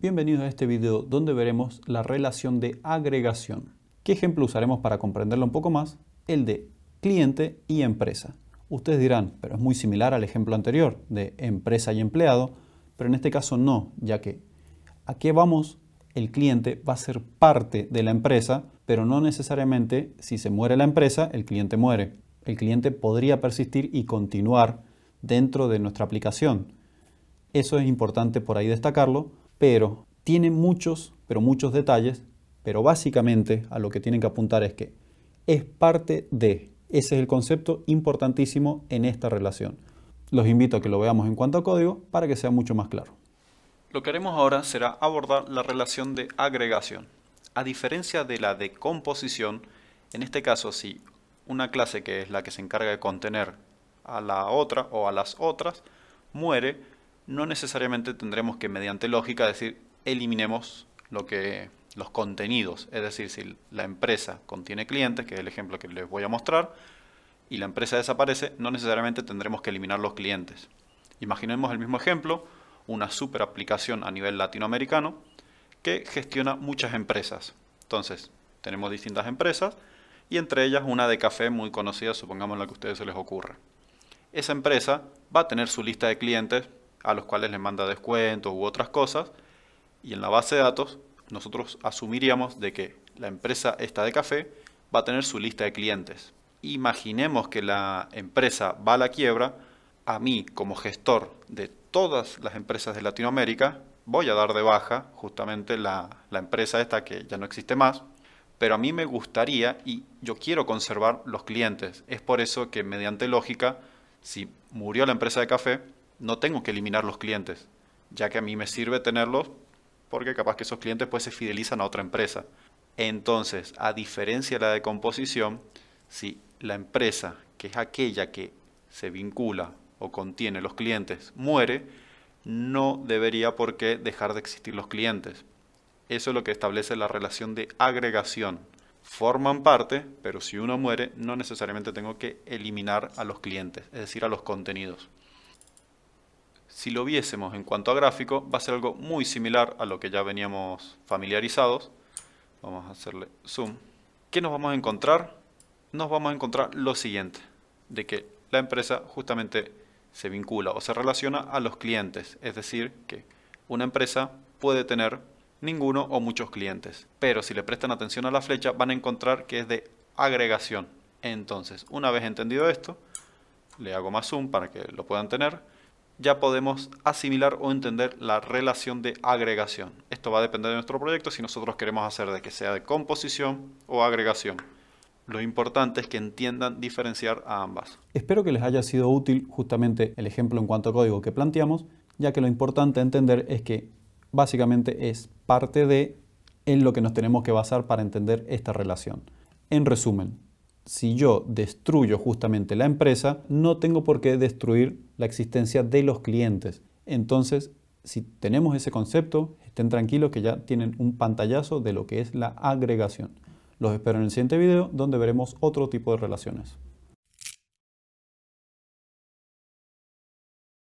Bienvenidos a este video donde veremos la relación de agregación. ¿Qué ejemplo usaremos para comprenderlo un poco más? El de cliente y empresa. Ustedes dirán, pero es muy similar al ejemplo anterior de empresa y empleado, pero en este caso no, ya que ¿a qué vamos? El cliente va a ser parte de la empresa, pero no necesariamente si se muere la empresa, el cliente muere. El cliente podría persistir y continuar dentro de nuestra aplicación. Eso es importante por ahí destacarlo, pero tiene muchos, pero muchos detalles, pero básicamente a lo que tienen que apuntar es que es parte de. Ese es el concepto importantísimo en esta relación. Los invito a que lo veamos en cuanto a código para que sea mucho más claro. Lo que haremos ahora será abordar la relación de agregación. A diferencia de la de composición, en este caso si una clase que es la que se encarga de contener a la otra o a las otras muere, no necesariamente tendremos que mediante lógica decir eliminemos lo que los contenidos, es decir, si la empresa contiene clientes, que es el ejemplo que les voy a mostrar, y la empresa desaparece, no necesariamente tendremos que eliminar los clientes. Imaginemos el mismo ejemplo, una super aplicación a nivel latinoamericano que gestiona muchas empresas. Entonces, tenemos distintas empresas y entre ellas una de café muy conocida, supongamos la que a ustedes se les ocurra esa empresa va a tener su lista de clientes a los cuales le manda descuentos u otras cosas. Y en la base de datos nosotros asumiríamos de que la empresa esta de café va a tener su lista de clientes. Imaginemos que la empresa va a la quiebra, a mí como gestor de todas las empresas de Latinoamérica voy a dar de baja justamente la, la empresa esta que ya no existe más, pero a mí me gustaría y yo quiero conservar los clientes. Es por eso que mediante lógica si murió la empresa de café, no tengo que eliminar los clientes, ya que a mí me sirve tenerlos porque capaz que esos clientes pues se fidelizan a otra empresa. Entonces, a diferencia de la decomposición, si la empresa, que es aquella que se vincula o contiene los clientes, muere, no debería por qué dejar de existir los clientes. Eso es lo que establece la relación de agregación, forman parte, pero si uno muere, no necesariamente tengo que eliminar a los clientes, es decir, a los contenidos. Si lo viésemos en cuanto a gráfico, va a ser algo muy similar a lo que ya veníamos familiarizados. Vamos a hacerle zoom. ¿Qué nos vamos a encontrar? Nos vamos a encontrar lo siguiente, de que la empresa justamente se vincula o se relaciona a los clientes. Es decir, que una empresa puede tener ninguno o muchos clientes. Pero si le prestan atención a la flecha van a encontrar que es de agregación. Entonces, una vez entendido esto, le hago más zoom para que lo puedan tener, ya podemos asimilar o entender la relación de agregación. Esto va a depender de nuestro proyecto si nosotros queremos hacer de que sea de composición o agregación. Lo importante es que entiendan diferenciar a ambas. Espero que les haya sido útil justamente el ejemplo en cuanto a código que planteamos, ya que lo importante a entender es que básicamente es parte de en lo que nos tenemos que basar para entender esta relación. En resumen, si yo destruyo justamente la empresa, no tengo por qué destruir la existencia de los clientes. Entonces, si tenemos ese concepto, estén tranquilos que ya tienen un pantallazo de lo que es la agregación. Los espero en el siguiente video donde veremos otro tipo de relaciones.